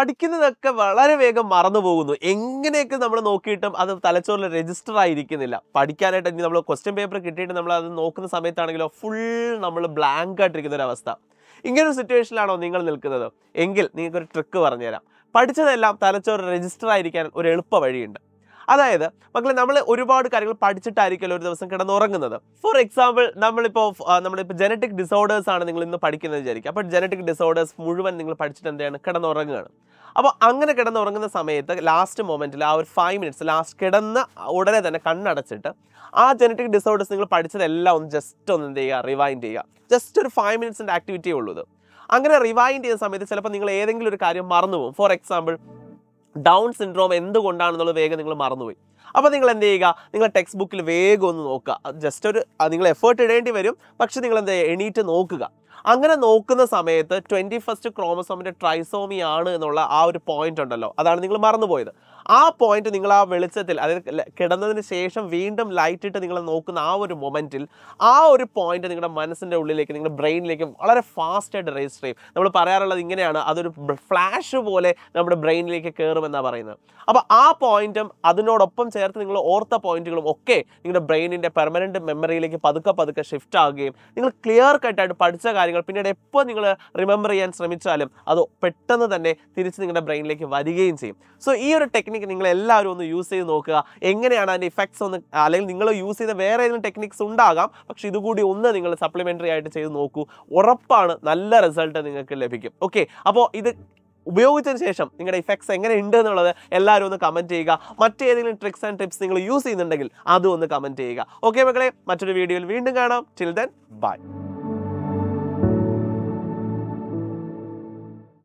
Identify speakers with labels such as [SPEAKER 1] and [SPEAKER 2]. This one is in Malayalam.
[SPEAKER 1] പഠിക്കുന്നതൊക്കെ വളരെ വേഗം മറന്നു പോകുന്നു എങ്ങനെയൊക്കെ നമ്മൾ നോക്കിയിട്ടും അത് തലച്ചോറിൽ രജിസ്റ്റർ ആയിരിക്കുന്നില്ല പഠിക്കാനായിട്ട് ഇനി നമ്മൾ ക്വസ്റ്റ്യൻ പേപ്പർ കിട്ടിയിട്ട് നമ്മൾ അത് നോക്കുന്ന സമയത്താണെങ്കിലോ ഫുൾ നമ്മൾ ബ്ലാങ്ക് ആയിട്ടിരിക്കുന്ന ഒരു അവസ്ഥ ഇങ്ങനൊരു സിറ്റുവേഷനിലാണോ നിങ്ങൾ നിൽക്കുന്നത് എങ്കിൽ നിങ്ങൾക്കൊരു ട്രിക്ക് പറഞ്ഞുതരാം പഠിച്ചതെല്ലാം തലച്ചോറ് രജിസ്റ്റർ ആയിരിക്കാൻ ഒരു എളുപ്പ വഴിയുണ്ട് അതായത് മക്കളെ നമ്മൾ ഒരുപാട് കാര്യങ്ങൾ പഠിച്ചിട്ടായിരിക്കുമല്ലോ ഒരു ദിവസം കിടന്നുറങ്ങുന്നത് ഫോർ എക്സാമ്പിൾ നമ്മളിപ്പോൾ നമ്മളിപ്പോൾ ജനറ്റിക് ഡിസോർഡേഴ്സ് ആണ് നിങ്ങൾ ഇന്ന് പഠിക്കുന്നത് വിചാരിക്കുക അപ്പോൾ ജനറ്റിക് ഡിസോർഡേഴ്സ് മുഴുവൻ നിങ്ങൾ പഠിച്ചിട്ട് എന്താണ് കിടന്നുറങ്ങുകയാണ് അപ്പോൾ അങ്ങനെ കിടന്ന് ഉറങ്ങുന്ന സമയത്ത് ലാസ്റ്റ് മൊമെൻറ്റിൽ ആ ഒരു ഫൈവ് മിനിറ്റ്സ് ലാസ്റ്റ് കിടന്ന ഉടനെ തന്നെ കണ്ണടച്ചിട്ട് ആ ജനറ്റിക് ഡിസോർഡേഴ്സ് നിങ്ങൾ പഠിച്ചതെല്ലാം ഒന്ന് ജസ്റ്റ് ഒന്ന് എന്ത് ചെയ്യുക റിവൈൻഡ് ചെയ്യുക ജസ്റ്റ് ഒരു ഫൈവ് മിനിറ്റ്സിൻ്റെ ആക്ടിവിറ്റി ഉള്ളത് അങ്ങനെ റിവൈൻഡ് ചെയ്യുന്ന സമയത്ത് ചിലപ്പോൾ നിങ്ങൾ ഏതെങ്കിലും ഒരു കാര്യം മറന്നു പോകും ഫോർ എക്സാമ്പിൾ ഡൗൺ സിൻഡ്രോം എന്തുകൊണ്ടാണെന്നുള്ള വേഗം നിങ്ങൾ മറന്നുപോയി അപ്പോൾ നിങ്ങൾ എന്ത് ചെയ്യുക നിങ്ങൾ ടെക്സ്റ്റ് ബുക്കിൽ വേഗം ഒന്ന് നോക്കുക ജസ്റ്റ് ഒരു നിങ്ങൾ എഫേർട്ട് ഇടേണ്ടി വരും പക്ഷേ നിങ്ങൾ എന്ത് എണീറ്റ് നോക്കുക അങ്ങനെ നോക്കുന്ന സമയത്ത് ട്വൻറ്റി ഫസ്റ്റ് ക്രോമസോമിൻ്റെ ട്രൈസോമി ആണ് എന്നുള്ള ആ ഒരു പോയിന്റ് ഉണ്ടല്ലോ അതാണ് നിങ്ങൾ മറന്നുപോയത് ആ പോയിന്റ് നിങ്ങൾ ആ വെളിച്ചത്തിൽ അതായത് കിടന്നതിന് ശേഷം വീണ്ടും ലൈറ്റ് ഇട്ട് നിങ്ങൾ നോക്കുന്ന ആ ഒരു മൊമെൻറ്റിൽ ആ ഒരു പോയിന്റ് നിങ്ങളുടെ മനസ്സിൻ്റെ ഉള്ളിലേക്ക് നിങ്ങളുടെ ബ്രെയിനിലേക്ക് വളരെ ഫാസ്റ്റായിട്ട് രജിസ്റ്റർ ചെയ്യും നമ്മൾ പറയാറുള്ളത് ഇങ്ങനെയാണ് അതൊരു ഫ്ലാഷ് പോലെ നമ്മുടെ ബ്രെയിനിലേക്ക് കയറുമെന്നാണ് പറയുന്നത് അപ്പോൾ ആ പോയിന്റും അതിനോടൊപ്പം ചേർത്ത് നിങ്ങൾ ഓർത്ത പോയിന്റുകളും ഒക്കെ നിങ്ങളുടെ ബ്രെയിനിൻ്റെ പെർമനൻറ്റ് മെമ്മറിയിലേക്ക് പതുക്കെ പതുക്കെ ഷിഫ്റ്റ് ആകുകയും നിങ്ങൾ ക്ലിയർ കട്ടായിട്ട് പഠിച്ച കാര്യങ്ങൾ പിന്നീട് എപ്പോൾ നിങ്ങൾ റിമെമ്പർ ചെയ്യാൻ ശ്രമിച്ചാലും അത് പെട്ടെന്ന് തന്നെ തിരിച്ച് നിങ്ങളുടെ ബ്രെയിനിലേക്ക് വരികയും ചെയ്യും സോ ഈ ഒരു ടെക്നിക്ക് ടെക്നിക്ക് നിങ്ങൾ എല്ലാവരും ഒന്ന് യൂസ് ചെയ്ത് നോക്കുക എങ്ങനെയാണ് അതിൻ്റെ ഇഫക്ട്സ് ഒന്ന് അല്ലെങ്കിൽ നിങ്ങൾ യൂസ് ചെയ്ത വേറെ ഏതെങ്കിലും ടെക്നിക്സ് ഉണ്ടാകാം പക്ഷെ ഇതുകൂടി ഒന്ന് നിങ്ങൾ സപ്ലിമെൻ്ററി ആയിട്ട് ചെയ്ത് നോക്കൂ ഉറപ്പാണ് നല്ല റിസൾട്ട് നിങ്ങൾക്ക് ലഭിക്കും ഓക്കെ അപ്പോൾ ഇത് ഉപയോഗിച്ചതിന് ശേഷം നിങ്ങളുടെ ഇഫക്ട്സ് എങ്ങനെ ഉണ്ട് എന്നുള്ളത് എല്ലാവരും ഒന്ന് കമൻറ്റ് ചെയ്യുക മറ്റേതെങ്കിലും ട്രിക്സ് ആൻഡ് ടിപ്സ് നിങ്ങൾ യൂസ് ചെയ്യുന്നുണ്ടെങ്കിൽ അതും ഒന്ന് കമൻറ്റ് ചെയ്യുക ഓക്കെ മക്കളെ മറ്റൊരു വീഡിയോയിൽ വീണ്ടും കാണാം ചിൽ ദെൻ ബൈ